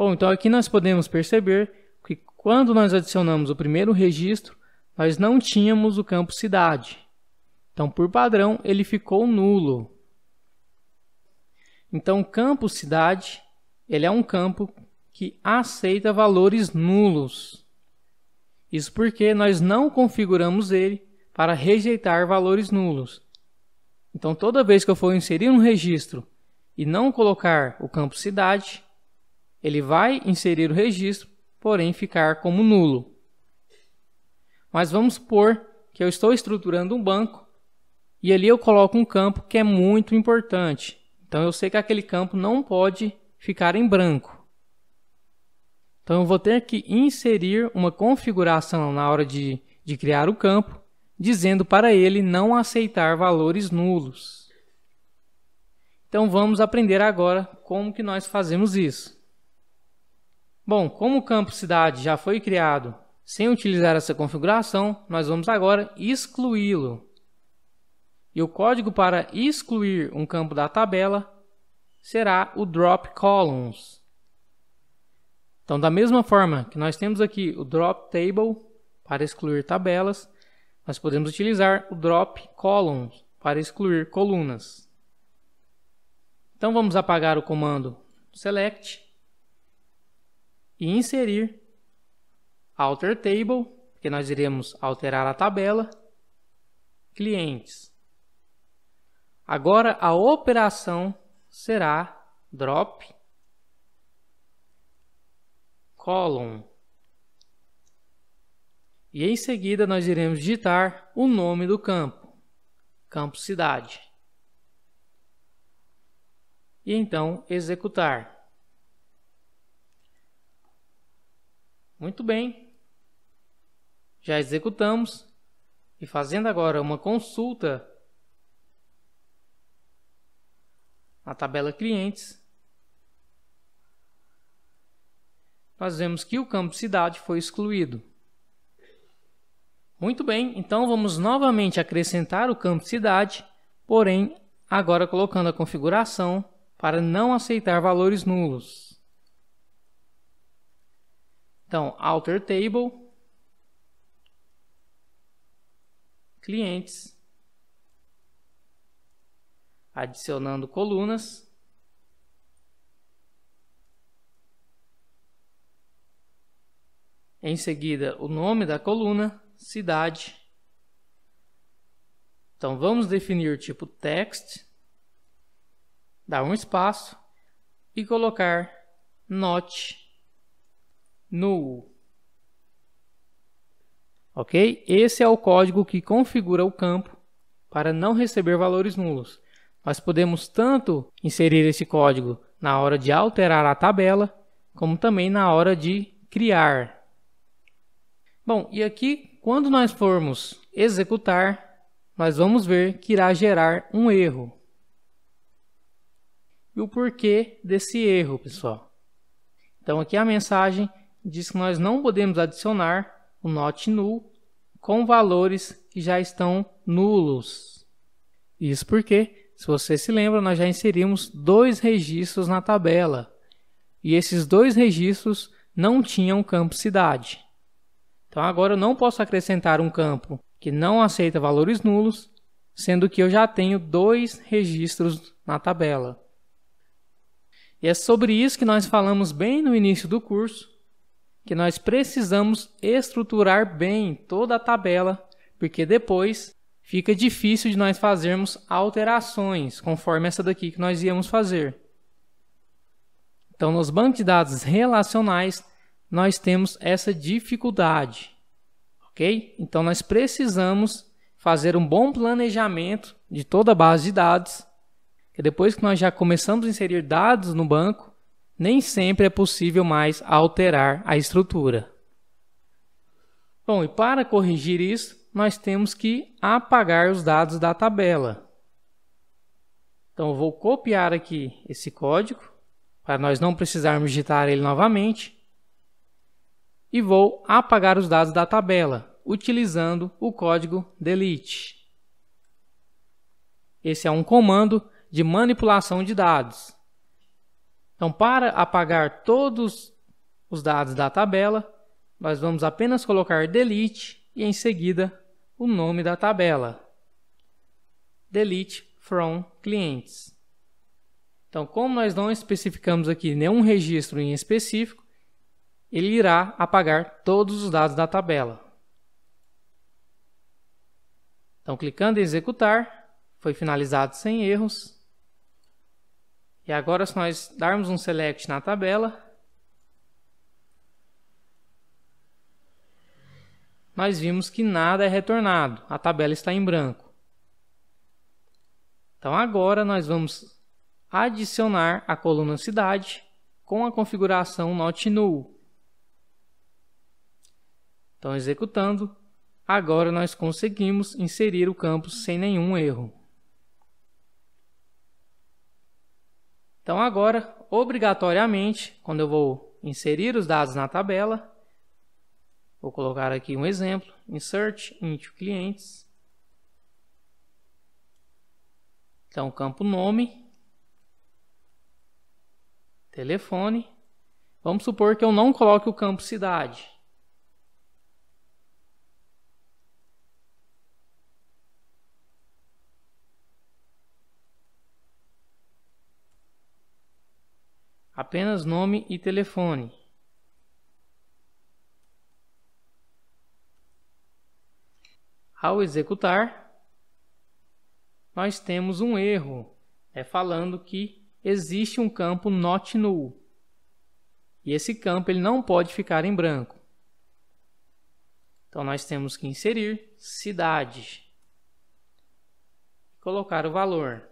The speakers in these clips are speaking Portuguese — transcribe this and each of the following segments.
Bom, então aqui nós podemos perceber que quando nós adicionamos o primeiro registro, nós não tínhamos o campo cidade. Então, por padrão, ele ficou nulo. Então, o campo cidade ele é um campo que aceita valores nulos. Isso porque nós não configuramos ele para rejeitar valores nulos. Então, toda vez que eu for inserir um registro e não colocar o campo cidade, ele vai inserir o registro, porém ficar como nulo. Mas vamos supor que eu estou estruturando um banco e ali eu coloco um campo que é muito importante. Então eu sei que aquele campo não pode ficar em branco. Então eu vou ter que inserir uma configuração na hora de, de criar o campo, dizendo para ele não aceitar valores nulos. Então vamos aprender agora como que nós fazemos isso. Bom, como o campo cidade já foi criado sem utilizar essa configuração, nós vamos agora excluí-lo. E o código para excluir um campo da tabela será o drop columns. Então, da mesma forma que nós temos aqui o drop table para excluir tabelas, nós podemos utilizar o drop columns para excluir colunas. Então, vamos apagar o comando select e inserir alter table, que nós iremos alterar a tabela, clientes. Agora a operação será drop column. E em seguida nós iremos digitar o nome do campo, campo cidade. E então executar. Muito bem. Já executamos e fazendo agora uma consulta na tabela clientes, nós vemos que o campo cidade foi excluído. Muito bem, então vamos novamente acrescentar o campo cidade, porém agora colocando a configuração para não aceitar valores nulos. Então, alter table, clientes, adicionando colunas. Em seguida, o nome da coluna, cidade. Então, vamos definir tipo text, dar um espaço e colocar note null. Ok? Esse é o código que configura o campo para não receber valores nulos. Nós podemos tanto inserir esse código na hora de alterar a tabela, como também na hora de criar. Bom, e aqui, quando nós formos executar, nós vamos ver que irá gerar um erro. E o porquê desse erro, pessoal. Então, aqui a mensagem diz que nós não podemos adicionar o not null com valores que já estão nulos. Isso porque, se você se lembra, nós já inserimos dois registros na tabela. E esses dois registros não tinham campo cidade. Então agora eu não posso acrescentar um campo que não aceita valores nulos, sendo que eu já tenho dois registros na tabela. E é sobre isso que nós falamos bem no início do curso, que nós precisamos estruturar bem toda a tabela, porque depois fica difícil de nós fazermos alterações, conforme essa daqui que nós íamos fazer. Então, nos bancos de dados relacionais, nós temos essa dificuldade, ok? Então, nós precisamos fazer um bom planejamento de toda a base de dados, que depois que nós já começamos a inserir dados no banco, nem sempre é possível mais alterar a estrutura. Bom, e para corrigir isso, nós temos que apagar os dados da tabela. Então, vou copiar aqui esse código, para nós não precisarmos digitar ele novamente, e vou apagar os dados da tabela, utilizando o código delete. Esse é um comando de manipulação de dados. Então, para apagar todos os dados da tabela, nós vamos apenas colocar delete e em seguida o nome da tabela. Delete from clientes. Então, como nós não especificamos aqui nenhum registro em específico, ele irá apagar todos os dados da tabela. Então, clicando em executar, foi finalizado sem erros. E agora, se nós darmos um select na tabela, nós vimos que nada é retornado, a tabela está em branco. Então agora nós vamos adicionar a coluna cidade com a configuração not null. Então executando, agora nós conseguimos inserir o campo sem nenhum erro. Então agora, obrigatoriamente, quando eu vou inserir os dados na tabela, vou colocar aqui um exemplo, insert into clientes. Então campo nome, telefone. Vamos supor que eu não coloque o campo cidade. apenas nome e telefone. Ao executar, nós temos um erro, é falando que existe um campo not null. E esse campo ele não pode ficar em branco. Então nós temos que inserir cidade. Colocar o valor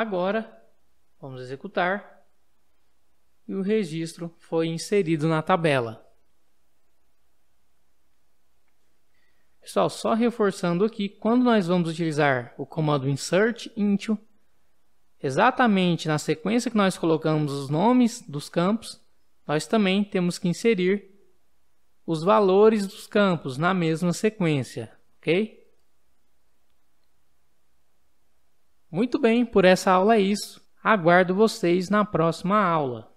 Agora, vamos executar. E o registro foi inserido na tabela. Pessoal, só reforçando aqui, quando nós vamos utilizar o comando insert into, exatamente na sequência que nós colocamos os nomes dos campos, nós também temos que inserir os valores dos campos na mesma sequência, ok? Muito bem, por essa aula é isso. Aguardo vocês na próxima aula.